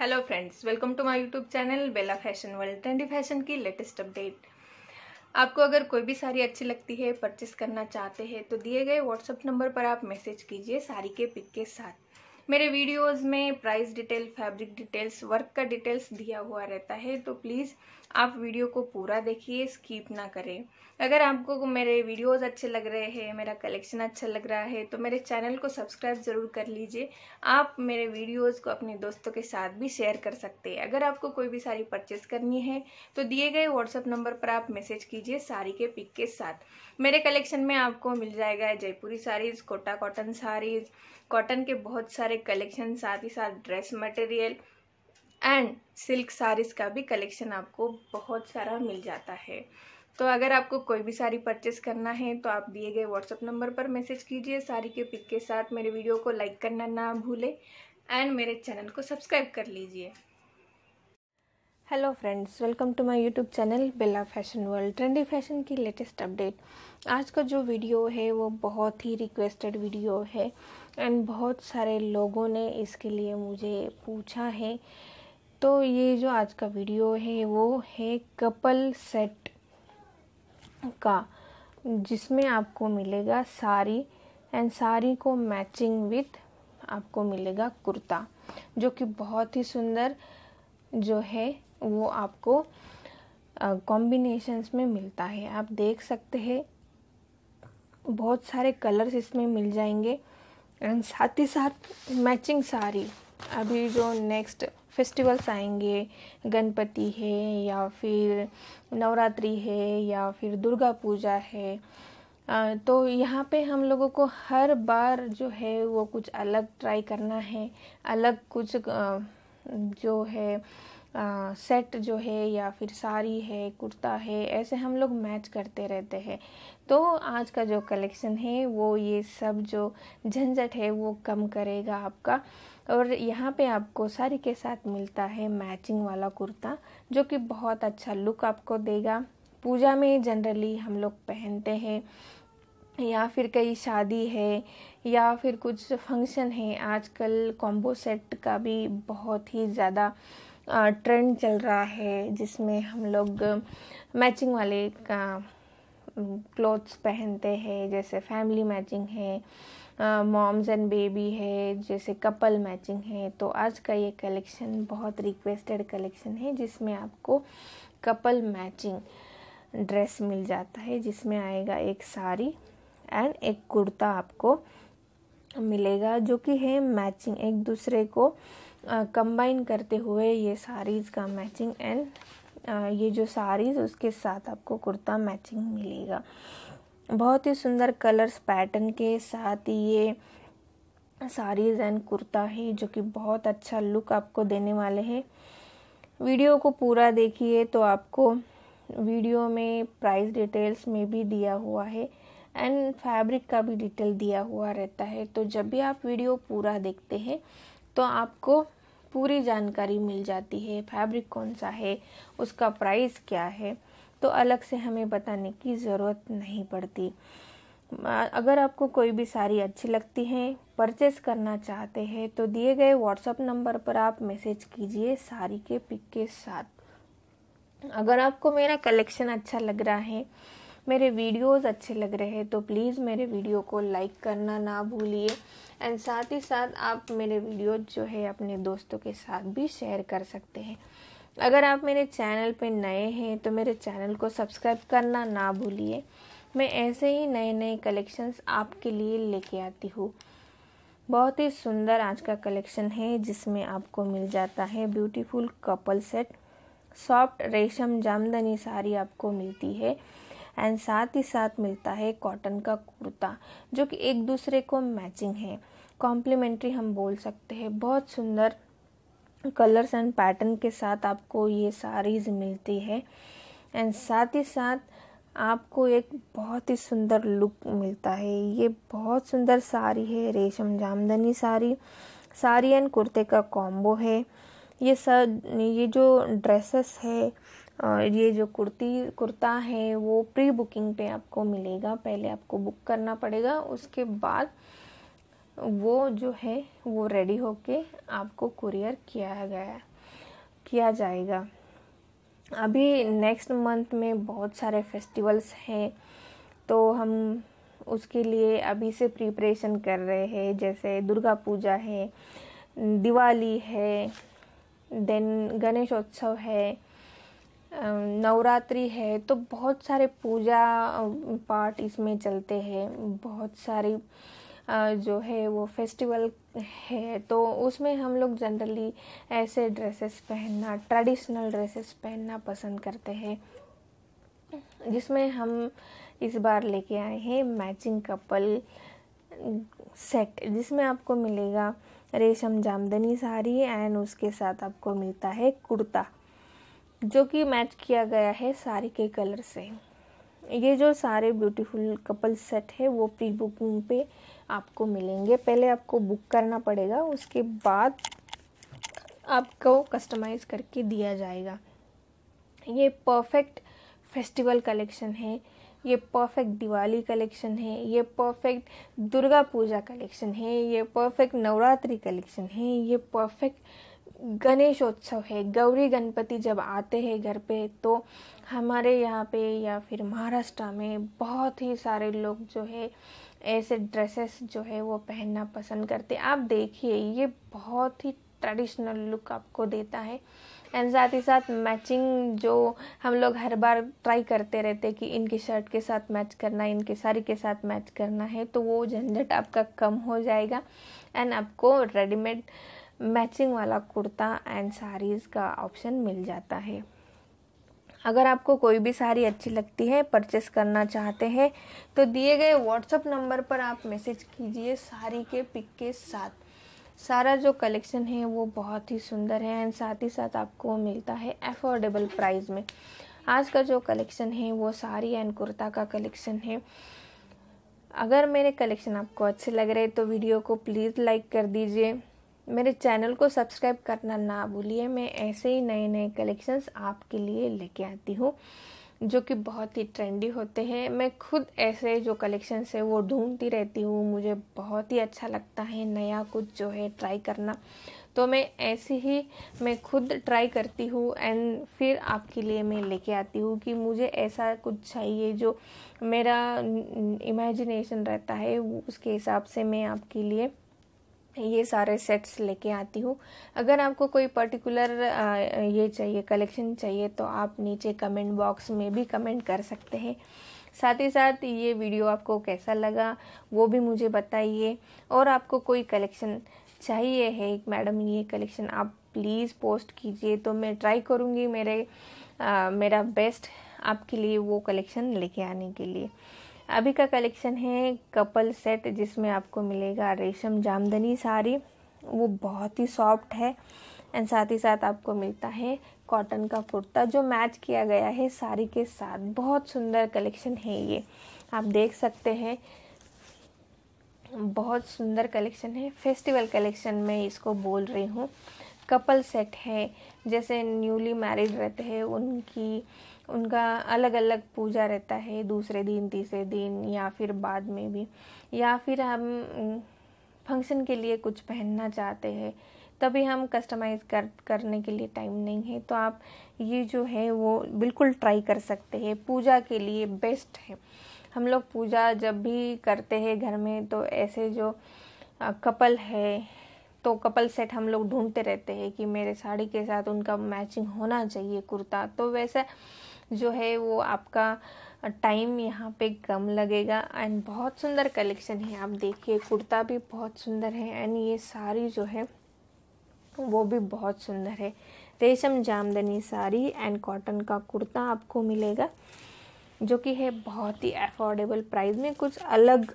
hello friends welcome to my YouTube channel Bela fashion world trendy fashion की latest update आपको अगर कोई भी साड़ी अच्छी लगती है परचेस करना चाहते हैं तो दिए गए व्हाट्सअप नंबर पर आप मैसेज कीजिए साड़ी के पिक के साथ मेरे वीडियोस में price detail fabric details work का डिटेल्स दिया हुआ रहता है तो प्लीज़ आप वीडियो को पूरा देखिए स्कीप ना करें अगर आपको मेरे वीडियोस अच्छे लग रहे हैं मेरा कलेक्शन अच्छा लग रहा है तो मेरे चैनल को सब्सक्राइब ज़रूर कर लीजिए आप मेरे वीडियोस को अपने दोस्तों के साथ भी शेयर कर सकते हैं अगर आपको कोई भी साड़ी परचेस करनी है तो दिए गए व्हाट्सअप नंबर पर आप मैसेज कीजिए साड़ी के पिक के साथ मेरे कलेक्शन में आपको मिल जाएगा जयपुरी साड़ीज़ कोटा कॉटन साड़ीज़ कॉटन के बहुत सारे कलेक्शन साथ ही साथ dress material and silk saris का भी कलेक्शन आपको बहुत सारा मिल जाता है तो अगर आपको कोई भी साड़ी परचेस करना है तो आप दिए गए व्हाट्सअप नंबर पर मैसेज कीजिए साड़ी के पिक के साथ मेरे वीडियो को लाइक करना ना भूले एंड मेरे चैनल को सब्सक्राइब कर लीजिए hello friends welcome to my YouTube channel Bela fashion world trendy fashion की लेटेस्ट अपडेट आज का जो वीडियो है वो बहुत ही रिक्वेस्टेड वीडियो है एंड बहुत सारे लोगों ने इसके लिए मुझे पूछा है तो ये जो आज का वीडियो है वो है कपल सेट का जिसमें आपको मिलेगा साड़ी एंड साड़ी को मैचिंग विथ आपको मिलेगा कुर्ता जो कि बहुत ही सुंदर जो है वो आपको कॉम्बिनेशंस में मिलता है आप देख सकते हैं बहुत सारे कलर्स इसमें मिल जाएंगे एंड साथ ही साथ मैचिंग साड़ी अभी जो नेक्स्ट फेस्टिवल्स आएंगे गणपति है या फिर नवरात्रि है या फिर दुर्गा पूजा है तो यहाँ पे हम लोगों को हर बार जो है वो कुछ अलग ट्राई करना है अलग कुछ जो है आ, सेट जो है या फिर साड़ी है कुर्ता है ऐसे हम लोग मैच करते रहते हैं तो आज का जो कलेक्शन है वो ये सब जो झंझट है वो कम करेगा आपका और यहाँ पे आपको साड़ी के साथ मिलता है मैचिंग वाला कुर्ता जो कि बहुत अच्छा लुक आपको देगा पूजा में जनरली हम लोग पहनते हैं या फिर कई शादी है या फिर कुछ फंक्शन है आजकल कॉम्बो सेट का भी बहुत ही ज़्यादा ट्रेंड चल रहा है जिसमें हम लोग मैचिंग वाले का क्लोथ्स पहनते हैं जैसे फैमिली मैचिंग है मॉम्स एंड बेबी है जैसे कपल मैचिंग है तो आज का ये कलेक्शन बहुत रिक्वेस्टेड कलेक्शन है जिसमें आपको कपल मैचिंग ड्रेस मिल जाता है जिसमें आएगा एक साड़ी एंड एक कुर्ता आपको मिलेगा जो कि है मैचिंग एक दूसरे को कंबाइन करते हुए ये साड़ीज़ का मैचिंग एंड ये जो साड़ीज़ उसके साथ आपको कुर्ता मैचिंग मिलेगा बहुत ही सुंदर कलर्स पैटर्न के साथ ये साड़ीज़ एंड कुर्ता है जो कि बहुत अच्छा लुक आपको देने वाले हैं वीडियो को पूरा देखिए तो आपको वीडियो में प्राइस डिटेल्स में भी दिया हुआ है एंड फैब्रिक का भी डिटेल दिया हुआ रहता है तो जब भी आप वीडियो पूरा देखते हैं तो आपको पूरी जानकारी मिल जाती है फैब्रिक कौन सा है उसका प्राइस क्या है तो अलग से हमें बताने की ज़रूरत नहीं पड़ती अगर आपको कोई भी साड़ी अच्छी लगती है परचेस करना चाहते हैं तो दिए गए व्हाट्सअप नंबर पर आप मैसेज कीजिए साड़ी के पिक के साथ अगर आपको मेरा कलेक्शन अच्छा लग रहा है मेरे वीडियोस अच्छे लग रहे हैं तो प्लीज़ मेरे वीडियो को लाइक करना ना भूलिए एंड साथ ही साथ आप मेरे वीडियो जो है अपने दोस्तों के साथ भी शेयर कर सकते हैं अगर आप मेरे चैनल पर नए हैं तो मेरे चैनल को सब्सक्राइब करना ना भूलिए मैं ऐसे ही नए नए कलेक्शंस आपके लिए लेके आती हूँ बहुत ही सुंदर आज का कलेक्शन है जिसमें आपको मिल जाता है ब्यूटीफुल कपल सेट सॉफ्ट रेशम जामदनी साड़ी आपको मिलती है एंड साथ ही साथ मिलता है कॉटन का कुर्ता जो कि एक दूसरे को मैचिंग है कॉम्प्लीमेंट्री हम बोल सकते हैं बहुत सुंदर कलर्स एंड पैटर्न के साथ आपको ये साड़ीज मिलती है एंड साथ ही साथ आपको एक बहुत ही सुंदर लुक मिलता है ये बहुत सुंदर साड़ी है रेशम जामदनी साड़ी साड़ी एंड कुर्ते का कॉम्बो है ये सब ये जो ड्रेसेस है और ये जो कुर्ती कुर्ता है वो प्री बुकिंग पे आपको मिलेगा पहले आपको बुक करना पड़ेगा उसके बाद वो जो है वो रेडी होके आपको कुरियर किया गया किया जाएगा अभी नेक्स्ट मंथ में बहुत सारे फेस्टिवल्स हैं तो हम उसके लिए अभी से प्रिपरेशन कर रहे हैं जैसे दुर्गा पूजा है दिवाली है देन गणेश उत्सव है नवरात्रि है तो बहुत सारे पूजा पाठ इसमें चलते हैं बहुत सारी जो है वो फेस्टिवल है तो उसमें हम लोग जनरली ऐसे ड्रेसेस पहनना ट्रेडिशनल ड्रेसेस पहनना पसंद करते हैं जिसमें हम इस बार लेके आए हैं मैचिंग कपल सेट जिसमें आपको मिलेगा रेशम जामदनी साड़ी एंड उसके साथ आपको मिलता है कुर्ता जो कि मैच किया गया है साड़ी के कलर से ये जो सारे ब्यूटीफुल कपल सेट है वो प्री बुकिंग पे आपको मिलेंगे पहले आपको बुक करना पड़ेगा उसके बाद आपको कस्टमाइज़ करके दिया जाएगा ये परफेक्ट फेस्टिवल कलेक्शन है ये परफेक्ट दिवाली कलेक्शन है ये परफेक्ट दुर्गा पूजा कलेक्शन है ये परफेक्ट नवरात्रि कलेक्शन है ये परफेक्ट गणेशोत्सव है गौरी गणपति जब आते हैं घर पे तो हमारे यहाँ पे या फिर महाराष्ट्र में बहुत ही सारे लोग जो है ऐसे ड्रेसेस जो है वो पहनना पसंद करते आप देखिए ये बहुत ही ट्रेडिशनल लुक आपको देता है एंड साथ ही साथ मैचिंग जो हम लोग हर बार ट्राई करते रहते हैं कि इनकी शर्ट के साथ मैच करना है इनकी साड़ी के साथ मैच करना है तो वो झंझट आपका कम हो जाएगा एंड आपको रेडीमेड मैचिंग वाला कुर्ता एंड साड़ीज़ का ऑप्शन मिल जाता है अगर आपको कोई भी साड़ी अच्छी लगती है परचेस करना चाहते हैं तो दिए गए व्हाट्सअप नंबर पर आप मैसेज कीजिए साड़ी के पिक के साथ सारा जो कलेक्शन है वो बहुत ही सुंदर है एंड साथ ही साथ आपको मिलता है एफोर्डेबल प्राइस में आज का जो कलेक्शन है वो साड़ी एंड कुर्ता का कलेक्शन है अगर मेरे कलेक्शन आपको अच्छे लग रहे तो वीडियो को प्लीज़ लाइक कर दीजिए मेरे चैनल को सब्सक्राइब करना ना भूलिए मैं ऐसे ही नए नए कलेक्शंस आपके लिए लेके आती हूँ जो कि बहुत ही ट्रेंडी होते हैं मैं खुद ऐसे जो कलेक्शंस है वो ढूंढती रहती हूँ मुझे बहुत ही अच्छा लगता है नया कुछ जो है ट्राई करना तो मैं ऐसे ही मैं खुद ट्राई करती हूँ एंड फिर आपके लिए मैं लेके आती हूँ कि मुझे ऐसा कुछ चाहिए जो मेरा इमेजिनेशन रहता है उसके हिसाब से मैं आपके लिए ये सारे सेट्स लेके आती हूँ अगर आपको कोई पर्टिकुलर ये चाहिए कलेक्शन चाहिए तो आप नीचे कमेंट बॉक्स में भी कमेंट कर सकते हैं साथ ही साथ ये वीडियो आपको कैसा लगा वो भी मुझे बताइए और आपको कोई कलेक्शन चाहिए है मैडम ये कलेक्शन आप प्लीज़ पोस्ट कीजिए तो मैं ट्राई करूँगी मेरे आ, मेरा बेस्ट आपके लिए वो कलेक्शन लेके आने के लिए अभी का कलेक्शन है कपल सेट जिसमें आपको मिलेगा रेशम जामदनी साड़ी वो बहुत ही सॉफ्ट है एंड साथ ही साथ आपको मिलता है कॉटन का कुर्ता जो मैच किया गया है साड़ी के साथ बहुत सुंदर कलेक्शन है ये आप देख सकते हैं बहुत सुंदर कलेक्शन है फेस्टिवल कलेक्शन में इसको बोल रही हूँ कपल सेट है जैसे न्यूली मैरिड रहते हैं उनकी उनका अलग अलग पूजा रहता है दूसरे दिन तीसरे दिन या फिर बाद में भी या फिर हम फंक्शन के लिए कुछ पहनना चाहते हैं तभी हम कस्टमाइज़ कर करने के लिए टाइम नहीं है तो आप ये जो है वो बिल्कुल ट्राई कर सकते हैं पूजा के लिए बेस्ट है हम लोग पूजा जब भी करते हैं घर में तो ऐसे जो कपल है तो कपल सेट हम लोग ढूंढते रहते हैं कि मेरे साड़ी के साथ उनका मैचिंग होना चाहिए कुर्ता तो वैसा जो है वो आपका टाइम यहाँ पे कम लगेगा एंड बहुत सुंदर कलेक्शन है आप देखिए कुर्ता भी बहुत सुंदर है एंड ये साड़ी जो है वो भी बहुत सुंदर है रेशम जामदनी साड़ी एंड कॉटन का कुर्ता आपको मिलेगा जो कि है बहुत ही अफोर्डेबल प्राइस में कुछ अलग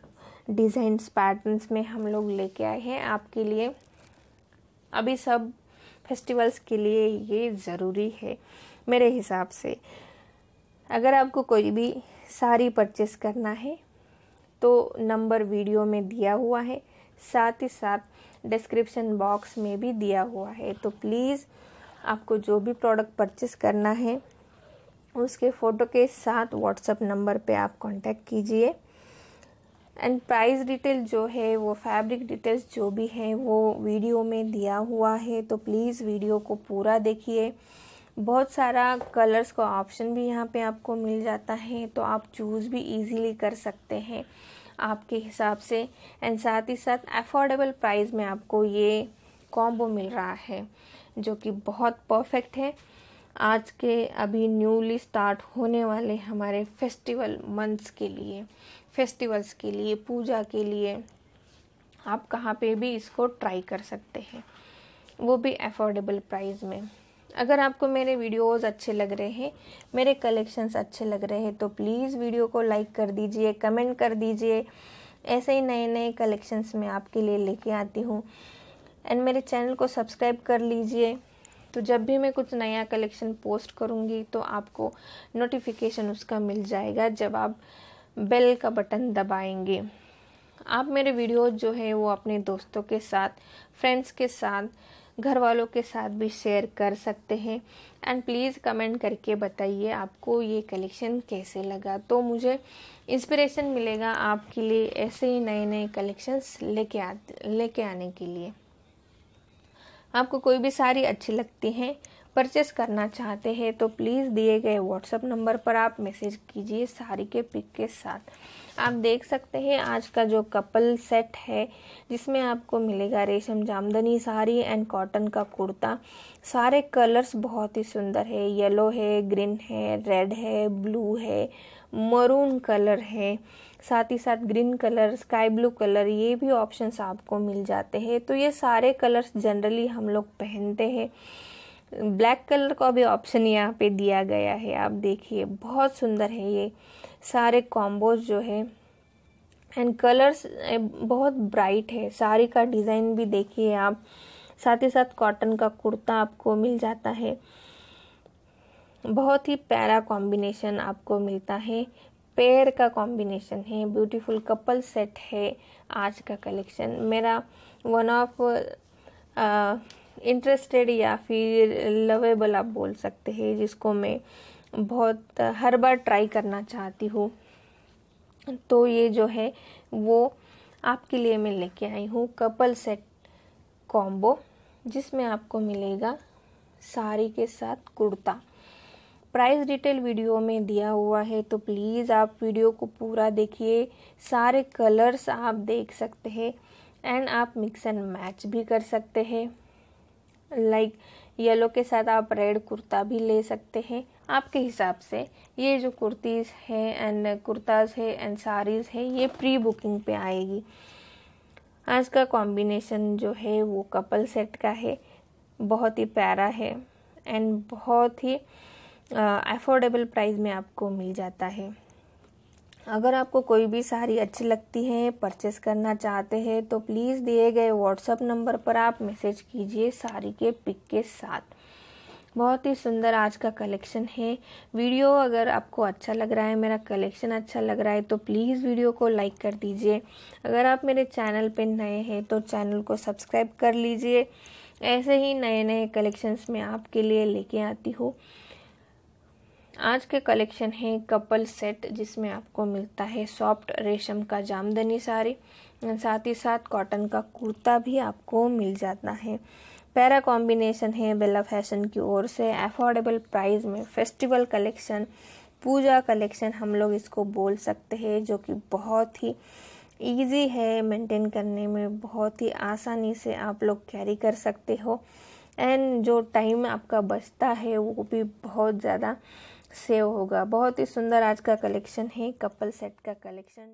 डिज़ाइंस पैटर्न्स में हम लोग लेके आए हैं आपके लिए अभी सब फेस्टिवल्स के लिए ये ज़रूरी है मेरे हिसाब से अगर आपको कोई भी साड़ी परचेस करना है तो नंबर वीडियो में दिया हुआ है साथ ही साथ डिस्क्रिप्शन बॉक्स में भी दिया हुआ है तो प्लीज़ आपको जो भी प्रोडक्ट परचेस करना है उसके फ़ोटो के साथ व्हाट्सअप नंबर पे आप कांटेक्ट कीजिए एंड प्राइस डिटेल जो है वो फैब्रिक डिटेल्स जो भी है वो वीडियो में दिया हुआ है तो प्लीज़ वीडियो को पूरा देखिए बहुत सारा कलर्स का ऑप्शन भी यहाँ पे आपको मिल जाता है तो आप चूज़ भी इजीली कर सकते हैं आपके हिसाब से एंड साथ ही साथ अफोर्डेबल प्राइस में आपको ये कॉम्बो मिल रहा है जो कि बहुत परफेक्ट है आज के अभी न्यूली स्टार्ट होने वाले हमारे फेस्टिवल मंथ्स के लिए फेस्टिवल्स के लिए पूजा के लिए आप कहाँ पे भी इसको ट्राई कर सकते हैं वो भी अफोर्डेबल प्राइस में अगर आपको मेरे वीडियोस अच्छे लग रहे हैं मेरे कलेक्शंस अच्छे लग रहे हैं तो प्लीज़ वीडियो को लाइक कर दीजिए कमेंट कर दीजिए ऐसे ही नए नए कलेक्शंस मैं आपके लिए लेके आती हूँ एंड मेरे चैनल को सब्सक्राइब कर लीजिए तो जब भी मैं कुछ नया कलेक्शन पोस्ट करूँगी तो आपको नोटिफिकेशन उसका मिल जाएगा जब आप बेल का बटन दबाएंगे आप मेरे वीडियो जो है वो अपने दोस्तों के साथ फ्रेंड्स के साथ घर वालों के साथ भी शेयर कर सकते हैं एंड प्लीज़ कमेंट करके बताइए आपको ये कलेक्शन कैसे लगा तो मुझे इंस्पिरेशन मिलेगा आपके लिए ऐसे ही नए नए कलेक्शंस लेके आ लेके आने के लिए आपको कोई भी साड़ी अच्छी लगती हैं परचेस करना चाहते हैं तो प्लीज़ दिए गए व्हाट्सएप नंबर पर आप मैसेज कीजिए साड़ी के पिक के साथ आप देख सकते हैं आज का जो कपल सेट है जिसमें आपको मिलेगा रेशम जामदनी साड़ी एंड कॉटन का कुर्ता सारे कलर्स बहुत ही सुंदर है येलो है ग्रीन है रेड है ब्लू है मरून कलर है साथ ही साथ green colour sky blue colour ये भी ऑप्शंस आपको मिल जाते हैं तो ये सारे कलर्स जनरली हम लोग पहनते हैं ब्लैक कलर का भी ऑप्शन यहाँ पे दिया गया है आप देखिए बहुत सुंदर है ये सारे कॉम्बोज जो है एंड कलर्स बहुत ब्राइट है साड़ी का डिज़ाइन भी देखिए आप साथ ही साथ कॉटन का कुर्ता आपको मिल जाता है बहुत ही प्यारा कॉम्बिनेशन आपको मिलता है पेयर का कॉम्बिनेशन है ब्यूटीफुल कपल सेट है आज का कलेक्शन मेरा वन ऑफ इंटरेस्टेड या फिर लवेबल आप बोल सकते हैं जिसको मैं बहुत हर बार ट्राई करना चाहती हूँ तो ये जो है वो आपके लिए मैं लेके आई हूँ कपल सेट कॉम्बो जिसमें आपको मिलेगा साड़ी के साथ कुर्ता प्राइस डिटेल वीडियो में दिया हुआ है तो प्लीज़ आप वीडियो को पूरा देखिए सारे कलर्स आप देख सकते हैं एंड आप मिक्स एंड मैच भी कर सकते हैं लाइक येलो के साथ आप रेड कुर्ता भी ले सकते हैं आपके हिसाब से ये जो कुर्तीज़ हैं एंड कुर्ताज़ है एंड साड़ीज़ है ये प्री बुकिंग पे आएगी आज का कॉम्बिनेशन जो है वो कपल सेट का है बहुत ही प्यारा है एंड बहुत ही अफोर्डेबल प्राइस में आपको मिल जाता है अगर आपको कोई भी साड़ी अच्छी लगती है परचेस करना चाहते हैं तो प्लीज़ दिए गए व्हाट्सअप नंबर पर आप मैसेज कीजिए साड़ी के पिक के साथ बहुत ही सुंदर आज का कलेक्शन है वीडियो अगर आपको अच्छा लग रहा है मेरा कलेक्शन अच्छा लग रहा है तो प्लीज़ वीडियो को लाइक कर दीजिए अगर आप मेरे चैनल पर नए हैं तो चैनल को सब्सक्राइब कर लीजिए ऐसे ही नए नए कलेक्शंस मैं आपके लिए लेके आती हूँ आज के कलेक्शन है कपल सेट जिसमें आपको मिलता है सॉफ्ट रेशम का जामदनी साड़ी साथ ही साथ कॉटन का कुर्ता भी आपको मिल जाता है पैरा कॉम्बिनेशन है बेला फैशन की ओर से अफोर्डेबल प्राइस में फेस्टिवल कलेक्शन पूजा कलेक्शन हम लोग इसको बोल सकते हैं जो कि बहुत ही इजी है मेंटेन करने में बहुत ही आसानी से आप लोग कैरी कर सकते हो एंड जो टाइम आपका बचता है वो भी बहुत ज़्यादा सेव होगा बहुत ही सुंदर आज का कलेक्शन है कपल सेट का कलेक्शन